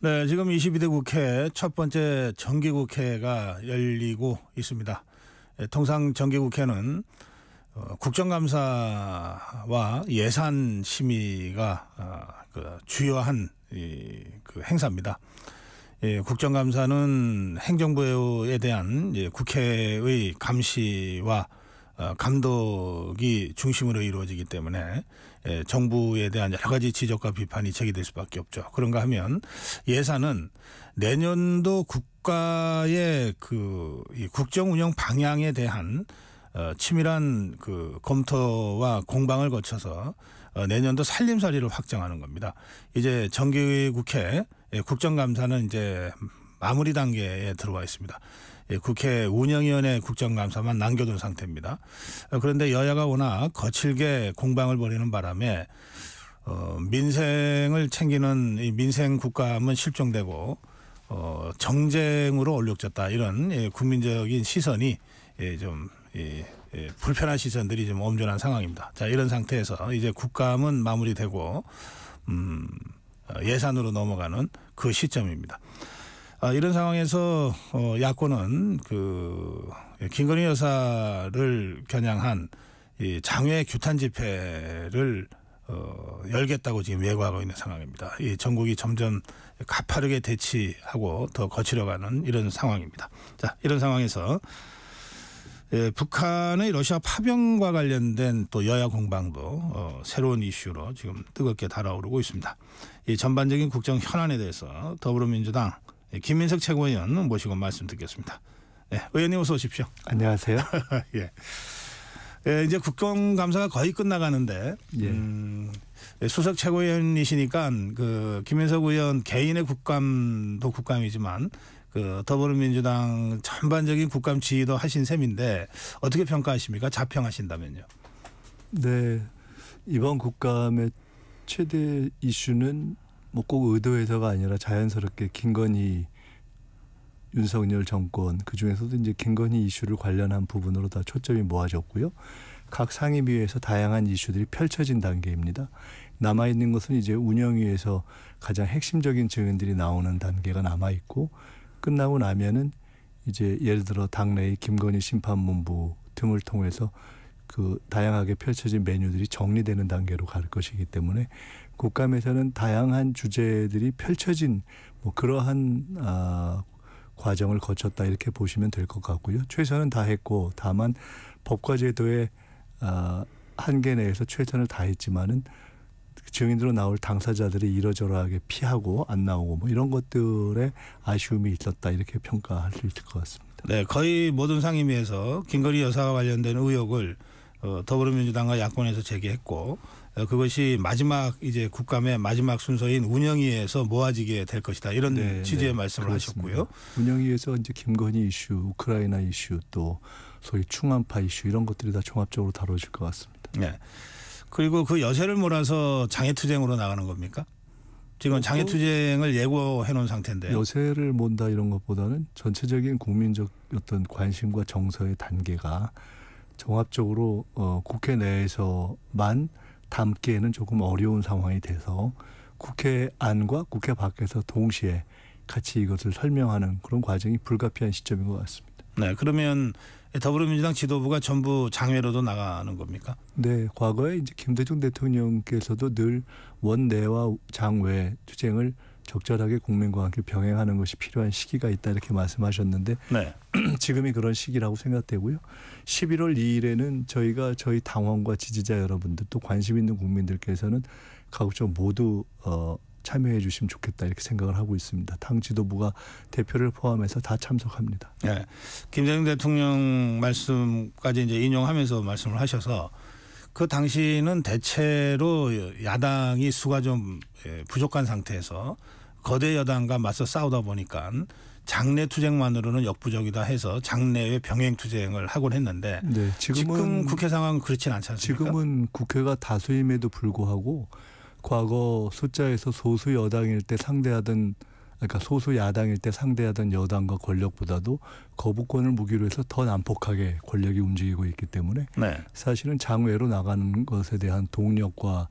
네, 지금 22대 국회 첫 번째 정기국회가 열리고 있습니다. 예, 통상 정기국회는 어, 국정감사와 예산 심의가 아, 그 주요한 그 행사입니다. 예, 국정감사는 행정부에 대한 예, 국회의 감시와 어, 감독이 중심으로 이루어지기 때문에 예, 정부에 대한 여러 가지 지적과 비판이 제기될 수밖에 없죠. 그런가 하면 예산은 내년도 국가의 그 국정 운영 방향에 대한 어, 치밀한 그 검토와 공방을 거쳐서 어, 내년도 살림살이를 확정하는 겁니다. 이제 정기국회 예, 국정감사는 이제 마무리 단계에 들어와 있습니다. 예, 국회 운영위원회 국정감사만 남겨둔 상태입니다. 어, 그런데 여야가 워낙 거칠게 공방을 벌이는 바람에 어, 민생을 챙기는 이 민생 국감은 실종되고 어, 정쟁으로 얼룩졌다 이런 예, 국민적인 시선이 예, 좀 예, 예, 불편한 시선들이 좀 엄존한 상황입니다. 자 이런 상태에서 이제 국감은 마무리되고 음, 어, 예산으로 넘어가는 그 시점입니다. 아, 이런 상황에서 어, 야권은 그 예, 김건희 여사를 겨냥한 이 장외 규탄 집회를 어, 열겠다고 지금 예고하고 있는 상황입니다. 이 전국이 점점 가파르게 대치하고 더 거칠어가는 이런 상황입니다. 자, 이런 상황에서 예, 북한의 러시아 파병과 관련된 또 여야 공방도 어, 새로운 이슈로 지금 뜨겁게 달아오르고 있습니다. 이 전반적인 국정 현안에 대해서 더불어민주당 네, 김민석 최고위원 모시고 말씀 듣겠습니다. 네, 의원님 어서 오십시오. 안녕하세요. 예. 예, 이제 국정감사가 거의 끝나가는데 예. 음, 예, 수석 최고위원이시니까 그 김민석 의원 개인의 국감도 국감이지만 그 더불어민주당 전반적인 국감 지휘도 하신 셈인데 어떻게 평가하십니까? 자평하신다면요. 네. 이번 국감의 최대 이슈는 뭐꼭 의도해서가 아니라 자연스럽게 김건희 윤석열 정권 그 중에서도 이제 김건희 이슈를 관련한 부분으로 다 초점이 모아졌고요. 각 상임위에서 다양한 이슈들이 펼쳐진 단계입니다. 남아 있는 것은 이제 운영위에서 가장 핵심적인 증언들이 나오는 단계가 남아 있고 끝나고 나면은 이제 예를 들어 당내의 김건희 심판문부 등을 통해서 그 다양하게 펼쳐진 메뉴들이 정리되는 단계로 갈 것이기 때문에 국감에서는 다양한 주제들이 펼쳐진 뭐 그러한 아, 과정을 거쳤다 이렇게 보시면 될 것 같고요. 최선은 다했고 다만 법과 제도의 아, 한계 내에서 최선을 다했지만은 증인으로 나올 당사자들이 이러저러하게 피하고 안 나오고 뭐 이런 것들에 아쉬움이 있었다 이렇게 평가할 수 있을 것 같습니다. 네, 거의 모든 상임위에서 김건희 여사와 관련된 의혹을 어, 더불어민주당과 야권에서 제기했고 어, 그것이 마지막 이제 국감의 마지막 순서인 운영위에서 모아지게 될 것이다 이런 네, 취지의 네, 말씀을 그렇습니다. 하셨고요. 운영위에서 이제 김건희 이슈, 우크라이나 이슈 또 소위 충안파 이슈 이런 것들이 다 종합적으로 다뤄질 것 같습니다. 네. 그리고 그 여세를 몰아서 장애투쟁으로 나가는 겁니까? 지금 장애투쟁을 예고해 놓은 상태인데 여세를 몬다 이런 것보다는 전체적인 국민적 어떤 관심과 정서의 단계가 종합적으로 어, 국회 내에서만 담기에는 조금 어려운 상황이 돼서 국회 안과 국회 밖에서 동시에 같이 이것을 설명하는 그런 과정이 불가피한 시점인 것 같습니다. 네, 그러면 더불어민주당 지도부가 전부 장외로도 나가는 겁니까? 네, 과거에 이제 김대중 대통령께서도 늘 원내와 장외 투쟁을 적절하게 국민과 함께 병행하는 것이 필요한 시기가 있다 이렇게 말씀하셨는데 네. 지금이 그런 시기라고 생각되고요. 11월 2일에는 저희가 저희 당원과 지지자 여러분들 또 관심 있는 국민들께서는 가급적 모두 어, 참여해 주시면 좋겠다 이렇게 생각을 하고 있습니다. 당 지도부가 대표를 포함해서 다 참석합니다. 네. 김대중 대통령 말씀까지 이제 인용하면서 말씀을 하셔서 그 당시는 대체로 야당이 수가 좀 예, 부족한 상태에서 거대 여당과 맞서 싸우다 보니까 장내 투쟁만으로는 역부족이다 해서 장내의 병행 투쟁을 하곤 했는데 네, 지금은 지금 국회 상황은 그렇진 않지 않습니까? 지금은 국회가 다수임에도 불구하고 과거 숫자에서 소수 여당일 때 상대하던 그러니까 소수 야당일 때 상대하던 여당과 권력보다도 거부권을 무기로 해서 더 난폭하게 권력이 움직이고 있기 때문에 네. 사실은 장외로 나가는 것에 대한 동력과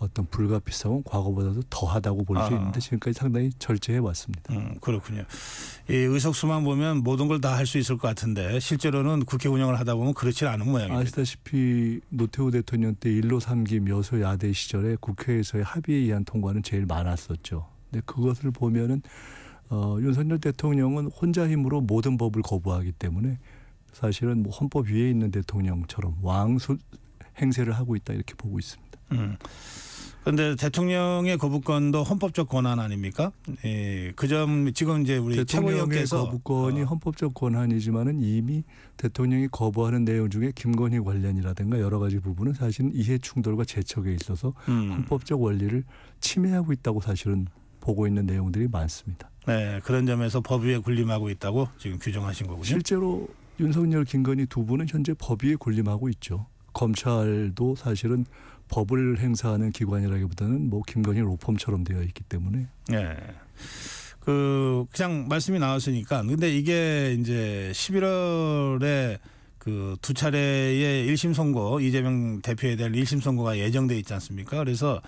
어떤 불가피성은 과거보다도 더하다고 볼수 아. 있는데 지금까지 상당히 절제해 왔습니다. 음, 그렇군요. 이 의석수만 보면 모든 걸 다 할 수 있을 것 같은데 실제로는 국회 운영을 하다 보면 그렇지 않은 모양입니다. 아시다시피 노태우 대통령 때 일로 삼기 여소 야대 시절에 국회에서의 합의에 의한 통과는 제일 많았었죠. 근데 그것을 보면은 어, 윤석열 대통령은 혼자 힘으로 모든 법을 거부하기 때문에 사실은 뭐 헌법 위에 있는 대통령처럼 왕수 행세를 하고 있다 이렇게 보고 있습니다. 음. 그런데 대통령의 거부권도 헌법적 권한 아닙니까? 예, 그 점 지금 이제 우리 대통령의 거부권이 어. 헌법적 권한이지만은 이미 대통령이 거부하는 내용 중에 김건희 관련이라든가 여러 가지 부분은 사실 이해 충돌과 재척에 있어서 음. 헌법적 원리를 침해하고 있다고 사실은 보고 있는 내용들이 많습니다. 네, 그런 점에서 법 위에 군림하고 있다고 지금 규정하신 거군요. 실제로 윤석열, 김건희 두 분은 현재 법 위에 군림하고 있죠. 검찰도 사실은 법을 행사하는 기관이라기보다는 뭐 김건희 로펌처럼 되어 있기 때문에. 네. 그 그냥 말씀이 나왔으니까 근데 이게 이제 11월에 그 두 차례의 일심선거 이재명 대표에 대한 일심선거가 예정돼 있지 않습니까? 그래서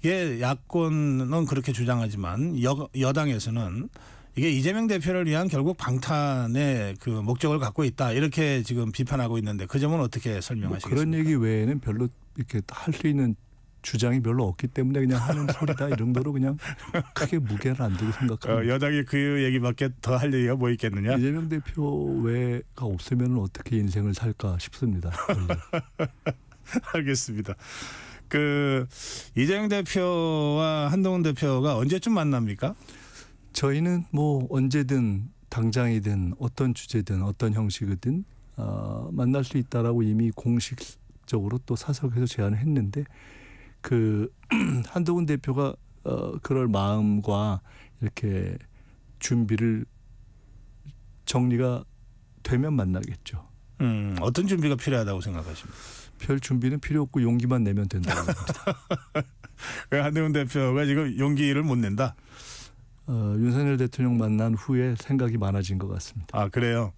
이게 야권은 그렇게 주장하지만 여, 여당에서는 이게 이재명 대표를 위한 결국 방탄의 그 목적을 갖고 있다 이렇게 지금 비판하고 있는데 그 점은 어떻게 뭐 설명하시겠습니까? 뭐 그런 얘기 외에는 별로 이렇게 할 수 있는 주장이 별로 없기 때문에 그냥 하는 소리다 이 정도로 그냥 크게 무게를 안 두고 생각합니다. 어, 여당이 그 얘기밖에 더 할 얘기가 뭐 있겠느냐? 이재명 대표 외가 없으면 어떻게 인생을 살까 싶습니다. 알겠습니다. 그 이재명 대표와 한동훈 대표가 언제쯤 만납니까? 저희는 뭐 언제든 당장이든 어떤 주제든 어떤 형식이든 어, 만날 수 있다라고 이미 공식 적극적으로 또 사석에서 제안을 했는데 그 한동훈 대표가 어, 그럴 마음과 이렇게 준비를 정리가 되면 만나겠죠. 음, 어떤 준비가 필요하다고 생각하십니까? 별 준비는 필요 없고 용기만 내면 된다고 봅니다. 한대훈 대표가 지금 용기를 못 낸다. 어, 윤석열 대통령 만난 후에 생각이 많아진 것 같습니다. 아 그래요.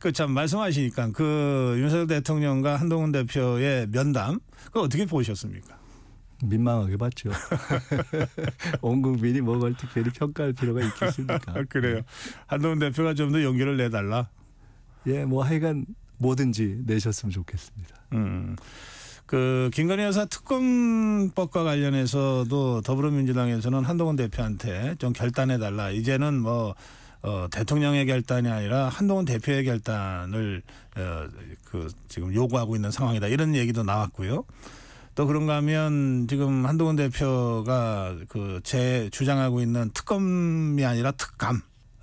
그 참 말씀하시니까 그 윤석열 대통령과 한동훈 대표의 면담 그 어떻게 보셨습니까? 민망하게 봤죠. 온 국민이 뭐걸 특별히 평가할 필요가 있겠습니까? 아, 그래요. 한동훈 대표가 좀더 용기를 내달라. 예, 뭐 하여간 뭐든지 내셨으면 좋겠습니다. 음. 그 김건희 여사 특검법과 관련해서도 더불어민주당에서는 한동훈 대표한테 좀 결단해 달라. 이제는 뭐 어, 대통령의 결단이 아니라 한동훈 대표의 결단을 어, 그 지금 요구하고 있는 상황이다. 이런 얘기도 나왔고요. 또 그런가 하면 지금 한동훈 대표가 그제 주장하고 있는 특검이 아니라 특감,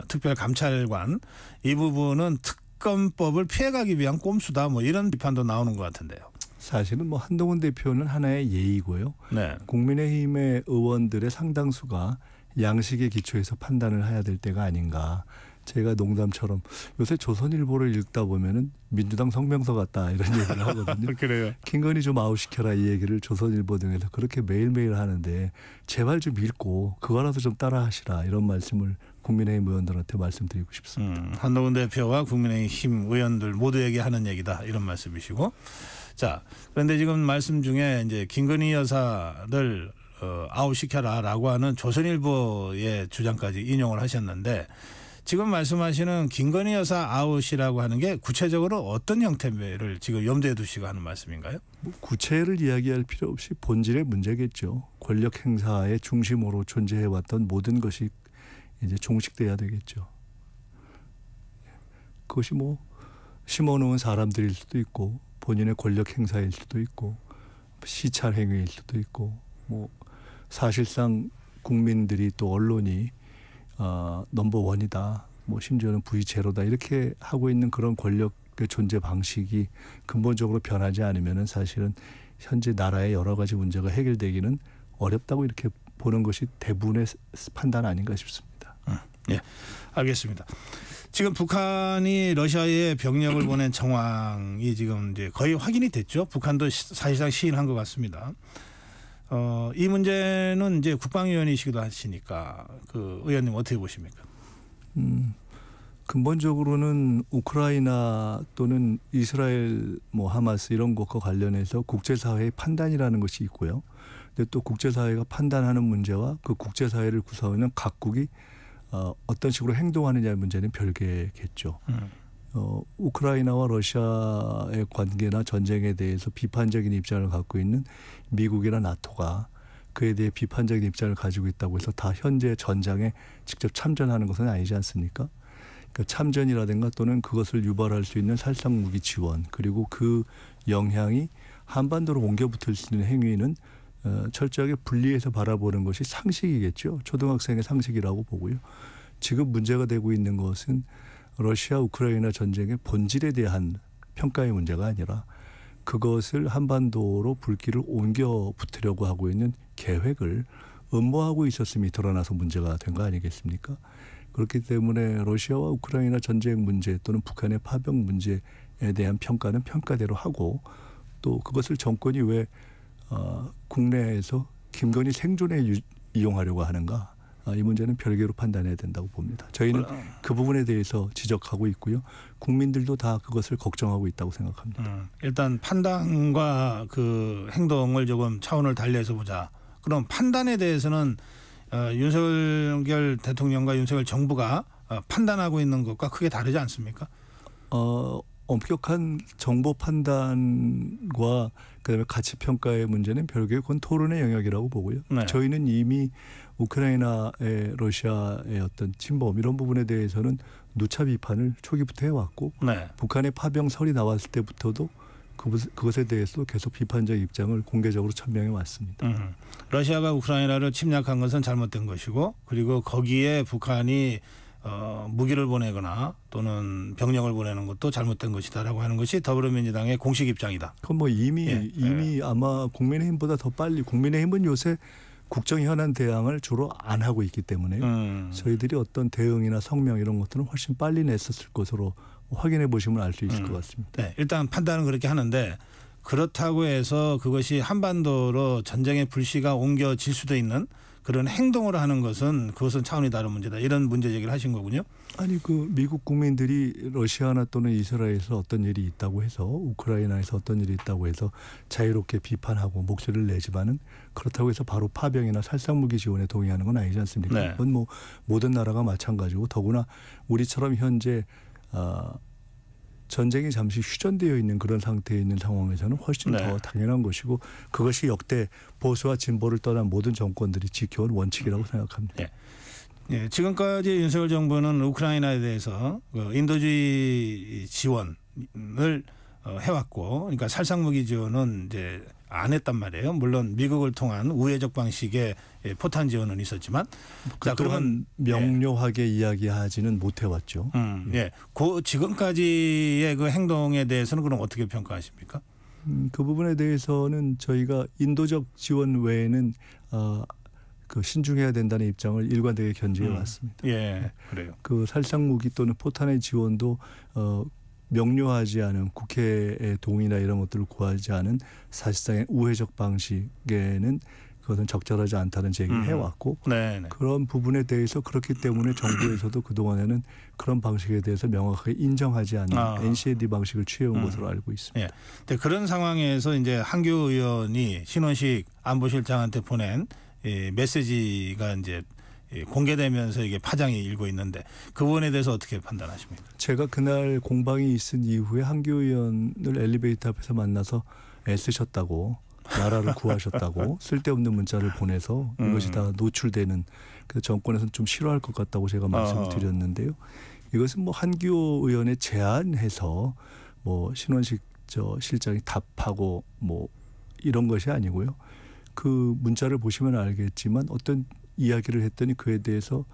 특별감찰관 이 부분은 특검법을 피해가기 위한 꼼수다. 뭐 이런 비판도 나오는 것 같은데요. 사실은 뭐 한동훈 대표는 하나의 예의고요. 네. 국민의힘의 의원들의 상당수가 양식에 기초해서 판단을 해야 될 때가 아닌가. 제가 농담처럼 요새 조선일보를 읽다 보면은 민주당 성명서 같다 이런 얘기를 하거든요. 그래요. 김건희 좀 아웃시켜라 이 얘기를 조선일보 등에서 그렇게 매일매일 하는데 제발 좀 읽고 그거라도 좀 따라하시라 이런 말씀을 국민의힘 의원들한테 말씀드리고 싶습니다. 음, 한동훈 대표와 국민의힘 의원들 모두에게 하는 얘기다 이런 말씀이시고 자, 그런데 지금 말씀 중에 이제 김건희 여사를 어, 아웃시켜라라고 하는 조선일보의 주장까지 인용을 하셨는데 지금 말씀하시는 김건희 여사 아웃이라고 하는 게 구체적으로 어떤 형태를 지금 염두에 두시고 하는 말씀인가요? 뭐 구체를 이야기할 필요 없이 본질의 문제겠죠. 권력 행사의 중심으로 존재해왔던 모든 것이 이제 종식돼야 되겠죠. 예. 그것이 뭐 심어놓은 사람들일 수도 있고 본인의 권력 행사일 수도 있고 시찰 행위일 수도 있고 뭐 사실상 국민들이 또 언론이 어, 넘버 원이다 뭐 심지어는 부의 제로다 이렇게 하고 있는 그런 권력의 존재 방식이 근본적으로 변하지 않으면은 사실은 현재 나라의 여러 가지 문제가 해결되기는 어렵다고 이렇게 보는 것이 대부분의 판단 아닌가 싶습니다. 음, 예, 알겠습니다. 지금 북한이 러시아에 병력을 보낸 정황이 지금 이제 거의 확인이 됐죠. 북한도 사실상 시인한 것 같습니다. 어, 이 문제는 이제 국방위원이시기도 하시니까 그 의원님 어떻게 보십니까? 음, 근본적으로는 우크라이나 또는 이스라엘 뭐 하마스 이런 것과 관련해서 국제사회의 판단이라는 것이 있고요. 근데 또 국제사회가 판단하는 문제와 그 국제사회를 구성하는 각국이 어, 어떤 식으로 행동하느냐의 문제는 별개겠죠. 음. 어, 우크라이나와 러시아의 관계나 전쟁에 대해서 비판적인 입장을 갖고 있는 미국이나 나토가 그에 대해 비판적인 입장을 가지고 있다고 해서 다 현재 전장에 직접 참전하는 것은 아니지 않습니까? 그러니까 참전이라든가 또는 그것을 유발할 수 있는 살상 무기 지원 그리고 그 영향이 한반도로 옮겨 붙을 수 있는 행위는 어, 철저하게 분리해서 바라보는 것이 상식이겠죠. 초등학생의 상식이라고 보고요. 지금 문제가 되고 있는 것은 러시아 우크라이나 전쟁의 본질에 대한 평가의 문제가 아니라 그것을 한반도로 불길을 옮겨 붙으려고 하고 있는 계획을 음모하고 있었음이 드러나서 문제가 된 거 아니겠습니까? 그렇기 때문에 러시아와 우크라이나 전쟁 문제 또는 북한의 파병 문제에 대한 평가는 평가대로 하고 또 그것을 정권이 왜 어, 국내에서 김건희 생존에 유, 이용하려고 하는가 아, 이 문제는 별개로 판단해야 된다고 봅니다. 저희는 그 부분에 대해서 지적하고 있고요. 국민들도 다 그것을 걱정하고 있다고 생각합니다. 음, 일단 판단과 그 행동을 조금 차원을 달리해서 보자. 그럼 판단에 대해서는 어, 윤석열 대통령과 윤석열 정부가 어, 판단하고 있는 것과 크게 다르지 않습니까? 어, 엄격한 정보 판단과 그다음에 가치 평가의 문제는 별개의 건 토론의 영역이라고 보고요. 네. 저희는 이미 우크라이나의 러시아의 어떤 침범 이런 부분에 대해서는 누차 비판을 초기부터 해왔고 네. 북한의 파병설이 나왔을 때부터도 그것에 대해서도 계속 비판적 입장을 공개적으로 천명해 왔습니다. 음. 러시아가 우크라이나를 침략한 것은 잘못된 것이고 그리고 거기에 북한이 어, 무기를 보내거나 또는 병력을 보내는 것도 잘못된 것이다라고 하는 것이 더불어민주당의 공식 입장이다. 그건 뭐 이미 예. 이미 예. 아마 국민의힘보다 더 빨리 국민의힘은 요새 국정 현안 대항을 주로 안 하고 있기 때문에 음. 저희들이 어떤 대응이나 성명 이런 것들은 훨씬 빨리 냈었을 것으로 확인해 보시면 알 수 있을 음. 것 같습니다. 네, 일단 판단은 그렇게 하는데 그렇다고 해서 그것이 한반도로 전쟁의 불씨가 옮겨질 수도 있는 그런 행동을 하는 것은 그것은 차원이 다른 문제다 이런 문제 얘기를 하신 거군요. 아니 그 미국 국민들이 러시아나 또는 이스라엘에서 어떤 일이 있다고 해서 우크라이나에서 어떤 일이 있다고 해서 자유롭게 비판하고 목소리를 내지만은 그렇다고 해서 바로 파병이나 살상무기 지원에 동의하는 건 아니지 않습니까? 네. 그건 뭐 모든 나라가 마찬가지고 더구나 우리처럼 현재 어, 전쟁이 잠시 휴전되어 있는 그런 상태에 있는 상황에서는 훨씬 네. 더 당연한 것이고 그것이 역대 보수와 진보를 떠난 모든 정권들이 지켜온 원칙이라고 음. 생각합니다. 네. 예, 지금까지 윤석열 정부는 우크라이나에 대해서 그 인도주의 지원을 어, 해왔고, 그러니까 살상무기 지원은 이제 안 했단 말이에요. 물론 미국을 통한 우회적 방식의 예, 포탄 지원은 있었지만, 자 그러면 명료하게 예. 이야기하지는 못해왔죠. 예. 음, 예, 그 지금까지의 그 행동에 대해서는 그럼 어떻게 평가하십니까? 음, 그 부분에 대해서는 저희가 인도적 지원 외에는 어, 그 신중해야 된다는 입장을 일관되게 견지해 왔습니다. 음. 예, 그래요. 그 살상 무기 또는 포탄의 지원도 어 명료하지 않은 국회의 동의나 이런 것들을 구하지 않은 사실상의 우회적 방식에는 그것은 적절하지 않다는 제기를 음. 해왔고 네네. 네. 그런 부분에 대해서 그렇기 때문에 정부에서도 그동안에는 그런 방식에 대해서 명확하게 인정하지 않는 아. NCAD 방식을 취해온 음. 것으로 알고 있습니다. 예. 그런 상황에서 이제 한교 의원이 신원식 안보실장한테 보낸 이 예, 메시지가 이제 공개되면서 이게 파장이 일고 있는데 그 부분에 대해서 어떻게 판단하십니까? 제가 그날 공방이 있은 이후에 한교 의원을 엘리베이터 앞에서 만나서 애쓰셨다고 나라를 구하셨다고 쓸데없는 문자를 보내서 음. 이것이 다 노출되는 그 정권에서는 좀 싫어할 것 같다고 제가 말씀을 어. 드렸는데요. 이것은 뭐한기 의원의 제안해서 뭐 신원식 저 실장이 답하고 뭐 이런 것이 아니고요. 그 문자를 보시면 알겠지만 어떤 이야기를 했더니 그에 대해서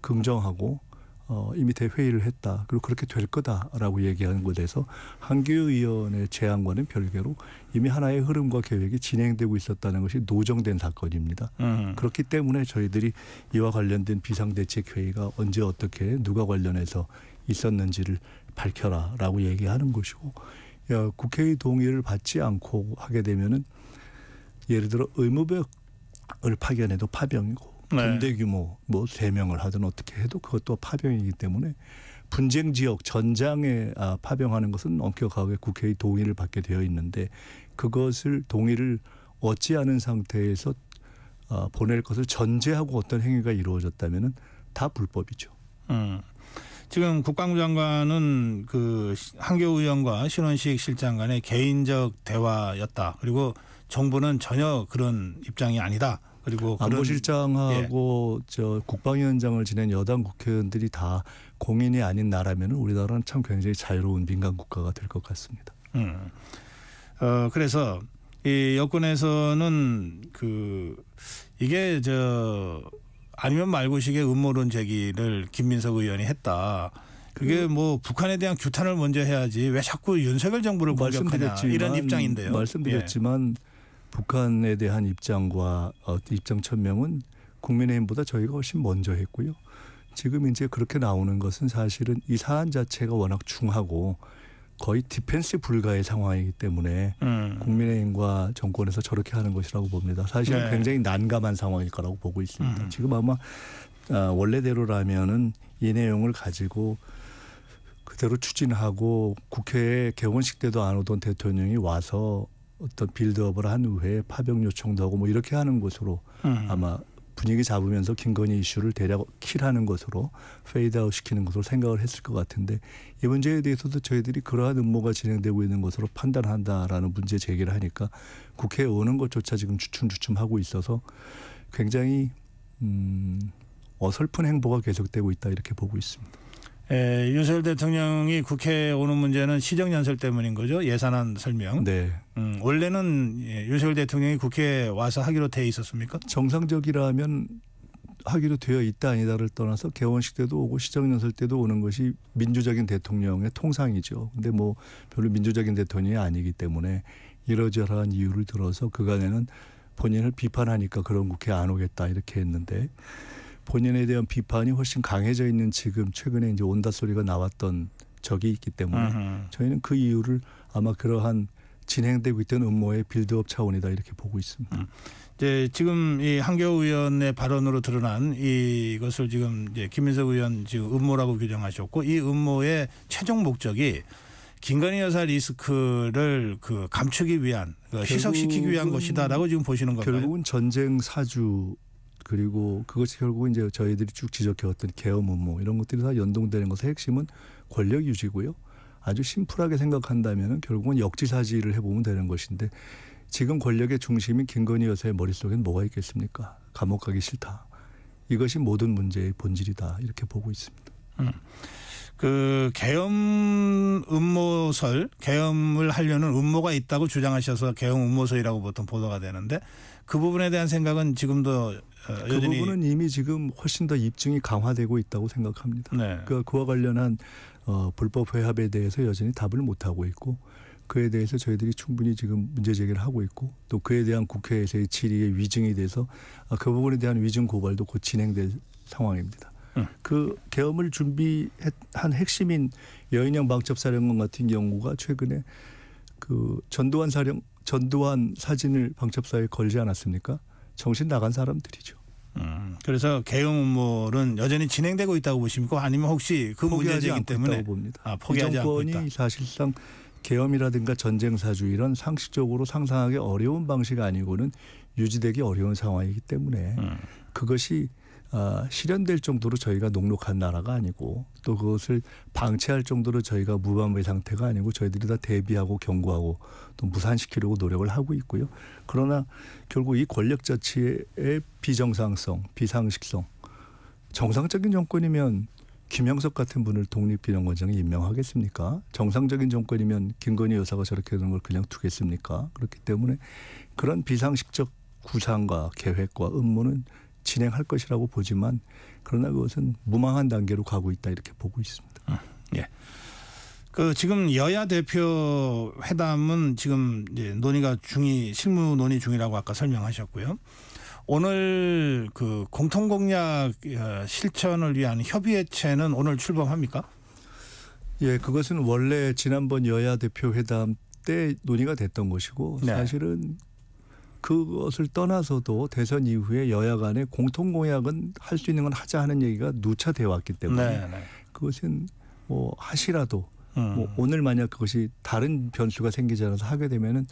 긍정하고 어, 이미 대회의를 했다. 그리고 그렇게 될 거다라고 얘기하는 것에 대해서 한규 의원의 제안과는 별개로 이미 하나의 흐름과 계획이 진행되고 있었다는 것이 노정된 사건입니다. 음. 그렇기 때문에 저희들이 이와 관련된 비상대책회의가 언제 어떻게 누가 관련해서 있었는지를 밝혀라라고 얘기하는 것이고 야, 국회의 동의를 받지 않고 하게 되면은 예를 들어 의무벽을 파견해도 파병이고 네. 군대 규모 뭐 세명을 하든 어떻게 해도 그것도 파병이기 때문에 분쟁 지역 전장에 아, 파병하는 것은 엄격하게 국회의 동의를 받게 되어 있는데 그것을 동의를 얻지 않은 상태에서 아, 보낼 것을 전제하고 어떤 행위가 이루어졌다면은 다 불법이죠. 음. 지금 국방부 장관은 그 한교 의원과 신원식 실장 간의 개인적 대화였다. 그리고 정부는 전혀 그런 입장이 아니다. 그리고 안보실장하고 아, 예. 저 국방위원장을 지낸 여당 국회의원들이 다 공인이 아닌 나라면 우리나라는 참 굉장히 자유로운 민간 국가가 될 것 같습니다. 음. 어 그래서 이 여권에서는 그 이게 저 아니면 말고식의 음모론 제기를 김민석 의원이 했다. 그게 그 뭐 북한에 대한 규탄을 먼저 해야지 왜 자꾸 윤석열 정부를 공격하냐 이런 입장인데요. 말씀드렸지만 예. 북한에 대한 입장과 어, 입장 천명은 국민의힘보다 저희가 훨씬 먼저 했고요. 지금 이제 그렇게 나오는 것은 사실은 이 사안 자체가 워낙 중하고 거의 디펜스 불가의 상황이기 때문에 음. 국민의힘과 정권에서 저렇게 하는 것이라고 봅니다. 사실은 네. 굉장히 난감한 상황일 거라고 보고 있습니다. 음. 지금 아마 아, 원래대로라면은 이 내용을 가지고 그대로 추진하고 국회에 개원식 때도 안 오던 대통령이 와서 어떤 빌드업을 한 후에 파병 요청도 하고 뭐 이렇게 하는 것으로 음. 아마 분위기 잡으면서 김건희 이슈를 대략 킬하는 것으로 페이드아웃 시키는 것으로 생각을 했을 것 같은데 이 문제에 대해서도 저희들이 그러한 음모가 진행되고 있는 것으로 판단한다라는 문제 제기를 하니까 국회에 오는 것조차 지금 주춤주춤하고 있어서 굉장히 음, 어설픈 행보가 계속되고 있다 이렇게 보고 있습니다. 에, 예, 윤석열 대통령이 국회에 오는 문제는 시정연설 때문인 거죠. 예산안 설명. 네. 음, 원래는 예, 윤석열 대통령이 국회에 와서 하기로 돼 있었습니까? 정상적이라면 하기로 되어 있다 아니다를 떠나서 개원식 때도 오고 시정연설 때도 오는 것이 민주적인 대통령의 통상이죠. 근데 뭐 별로 민주적인 대통령이 아니기 때문에 이러저러한 이유를 들어서 그간에는 본인을 비판하니까 그런 국회 에안 오겠다 이렇게 했는데 본인에 대한 비판이 훨씬 강해져 있는 지금 최근에 이제 온다 소리가 나왔던 적이 있기 때문에 으흠. 저희는 그 이유를 아마 그러한 진행되고 있던 음모의 빌드업 차원이다 이렇게 보고 있습니다. 음. 이제 지금 이 한겨우 의원의 발언으로 드러난 이것을 지금 이제 김민석 의원 지금 음모라고 규정하셨고 이 음모의 최종 목적이 김건희 여사 리스크를 그 감추기 위한 그러니까 희석시키기 위한 것이다라고 지금 보시는 거예요 결국은 전쟁 사주 그리고 그것이 결국 이제 저희들이 쭉 지적해왔던 계엄 음모 이런 것들이 다 연동되는 것의 핵심은 권력 유지고요. 아주 심플하게 생각한다면 결국은 역지사지를 해보면 되는 것인데 지금 권력의 중심인 김건희 여사의 머릿속엔 뭐가 있겠습니까? 감옥 가기 싫다. 이것이 모든 문제의 본질이다. 이렇게 보고 있습니다. 음. 그 계엄 음모설, 계엄을 하려는 음모가 있다고 주장하셔서 계엄 음모설이라고 보통 보도가 되는데 그 부분에 대한 생각은 지금도 어, 그 부분은 이미 지금 훨씬 더 입증이 강화되고 있다고 생각합니다. 네. 그러니까 그와 관련한 어, 불법 회합에 대해서 여전히 답을 못 하고 있고 그에 대해서 저희들이 충분히 지금 문제 제기를 하고 있고 또 그에 대한 국회에서의 질의의 위증에 대해서 아, 그 부분에 대한 위증 고발도 곧 진행될 상황입니다. 음. 그 계엄을 준비한 핵심인 여인형 방첩사령관 같은 경우가 최근에 그 전두환 사령 전두환 사진을 방첩사에 걸지 않았습니까? 정신 나간 사람들이죠. 음, 그래서 개혁 음모는 여전히 진행되고 있다고 보십니까? 아니면 혹시 그 문제이기 때문에 봅니다. 아, 포기하지 않고 있다. 사실상 개엄이라든가 전쟁사주 이런 상식적으로 상상하기 어려운 방식 아니고는 유지되기 어려운 상황이기 때문에 음. 그것이 어, 실현될 정도로 저희가 녹록한 나라가 아니고 또 그것을 방치할 정도로 저희가 무방비 상태가 아니고 저희들이 다 대비하고 경고하고 또 무산시키려고 노력을 하고 있고요. 그러나 결국 이 권력 자체의 비정상성, 비상식성, 정상적인 정권이면 김영석 같은 분을 독립기념원장에 임명하겠습니까? 정상적인 정권이면 김건희 여사가 저렇게 되는 걸 그냥 두겠습니까? 그렇기 때문에 그런 비상식적 구상과 계획과 음모는 진행할 것이라고 보지만 그러나 그것은 무망한 단계로 가고 있다 이렇게 보고 있습니다. 음, 예. 그 지금 여야 대표 회담은 지금 논의가 중이 실무 논의 중이라고 아까 설명하셨고요. 오늘 그 공통 공약 어, 실천을 위한 협의체는 오늘 출범합니까? 예, 그것은 원래 지난번 여야 대표 회담 때 논의가 됐던 것이고 네. 사실은 그것을 떠나서도 대선 이후에 여야 간의 공통 공약은 할 수 있는 건 하자 하는 얘기가 누차 돼 왔기 때문에 네네. 네. 그것은 뭐 하시라도 음. 뭐 오늘 만약 그것이 다른 변수가 생기지 않아서 하게 되면은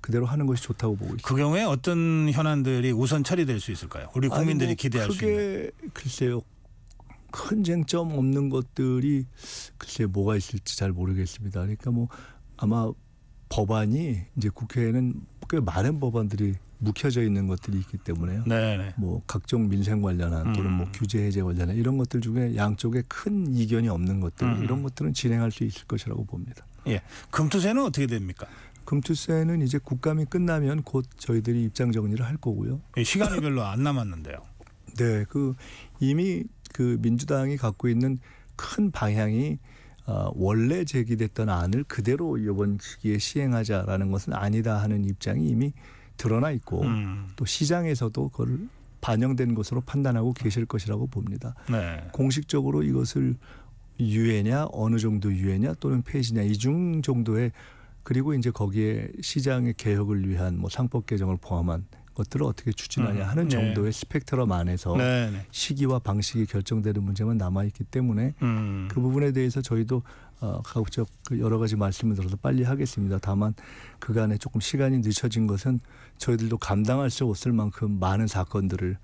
그대로 하는 것이 좋다고 보고 있습니다. 그 경우에 어떤 현안들이 우선 처리될 수 있을까요? 우리 국민들이 뭐 기대할 수 있는. 글쎄요. 큰 쟁점 없는 것들이 글쎄 뭐가 있을지 잘 모르겠습니다. 그러니까 뭐 아마 법안이 이제 국회에는 꽤 많은 법안들이 묵혀져 있는 것들이 있기 때문에요. 네네. 네. 뭐 각종 민생 관련한 음. 또는 음. 뭐 규제 해제 관련한 이런 것들 중에 양쪽에 큰 이견이 없는 것들 음. 이런 것들은 진행할 수 있을 것이라고 봅니다. 예. 금투세는 어떻게 됩니까? 금투세는 이제 국감이 끝나면 곧 저희들이 입장 정리를 할 거고요. 예, 시간이 별로 안 남았는데요. 네, 그 이미 그 민주당이 갖고 있는 큰 방향이 어, 원래 제기됐던 안을 그대로 이번 시기에 시행하자라는 것은 아니다 하는 입장이 이미 드러나 있고 음. 또 시장에서도 그걸 반영된 것으로 판단하고 계실 것이라고 봅니다. 네. 공식적으로 이것을 유예냐 어느 정도 유예냐 또는 폐지냐 이중 정도의 그리고 이제 거기에 시장의 개혁을 위한 뭐 상법 개정을 포함한 것들을 어떻게 추진하냐 음. 하는 네. 정도의 스펙트럼 안에서 네, 네. 시기와 방식이 결정되는 문제만 남아 있기 때문에 음. 그 부분에 대해서 저희도 어, 가급적 그 여러 가지 말씀을 들어서 빨리 하겠습니다. 다만 그간에 조금 시간이 늦춰진 것은 저희들도 감당할 수 없을 만큼 많은 사건들을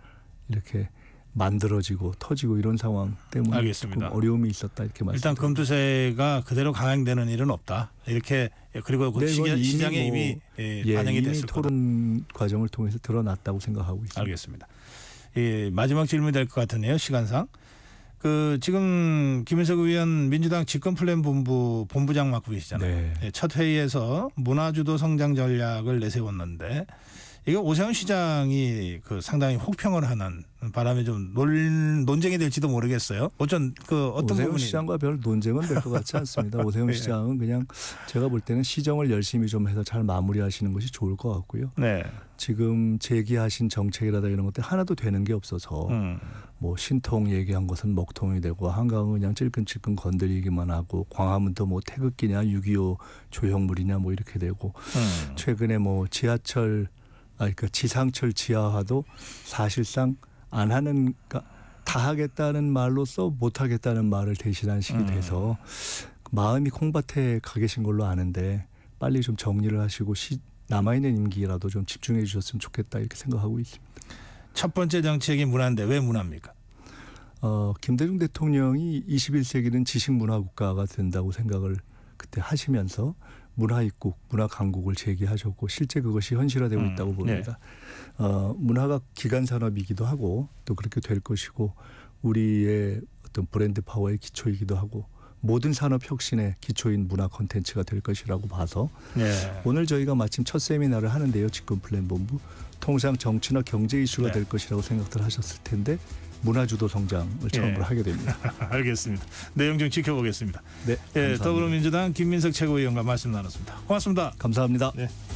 이렇게 만들어지고 터지고 이런 상황 때문에 알겠습니다. 조금 어려움이 있었다 이렇게 말씀. 일단 금투세가 그대로 강행되는 일은 없다. 이렇게 그리고 그 네, 시기, 시장에 뭐, 이미 예, 예 반영이 이 됐을 토론 과정을 통해서 드러났다고 생각하고 있습니다. 알겠습니다. 예, 마지막 질문이 될 것 같으네요. 시간상. 그 지금 김인석 의원 민주당 집권 플랜 본부 본부장 맡고 계시잖아요. 네. 예, 첫 회의에서 문화주도 성장 전략을 내세웠는데 이거 오세훈 시장이 그 상당히 혹평을 하는 바람에 좀 논, 논쟁이 될지도 모르겠어요. 어쩐 그 어떤 오세훈 부분이... 시장과 별 논쟁은 될 것 같지 않습니다. 오세훈 네. 시장은 그냥 제가 볼 때는 시정을 열심히 좀 해서 잘 마무리하시는 것이 좋을 것 같고요. 네. 지금 제기하신 정책이라든 이런 것들 하나도 되는 게 없어서 음. 뭐 신통 얘기한 것은 먹통이 되고 한강은 그냥 찔끈찔끈 건드리기만 하고 광화문 도뭐 태극기냐 6.25 조형물이냐 뭐 이렇게 되고 음. 최근에 뭐 지하철 그 지상철 지하화도 사실상 안 하는 그러니까 다 하겠다는 말로써 못 하겠다는 말을 대신한 식이 음. 돼서 마음이 콩밭에 가 계신 걸로 아는데 빨리 좀 정리를 하시고 시, 남아있는 임기라도 좀 집중해 주셨으면 좋겠다 이렇게 생각하고 있습니다. 첫 번째 정책이 문화인데 왜 문화입니까? 어, 김대중 대통령이 21세기는 지식 문화 국가가 된다고 생각을 그때 하시면서 문화 입국, 문화 강국을 제기하셨고 실제 그것이 현실화되고 음, 있다고 네. 봅니다. 네. 어, 문화가 기간 산업이기도 하고 또 그렇게 될 것이고 우리의 어떤 브랜드 파워의 기초이기도 하고 모든 산업 혁신의 기초인 문화 콘텐츠가 될 것이라고 봐서 네. 오늘 저희가 마침 첫 세미나를 하는데요. 직권 플랜 본부 통상 정치나 경제 이슈가 네. 될 것이라고 생각들 하셨을 텐데 문화주도 성장을 처음으로 예. 하게 됩니다. 알겠습니다. 내용 좀 지켜보겠습니다. 네. 예, 더불어민주당 김민석 최고위원과 말씀 나눴습니다. 고맙습니다. 감사합니다. 네.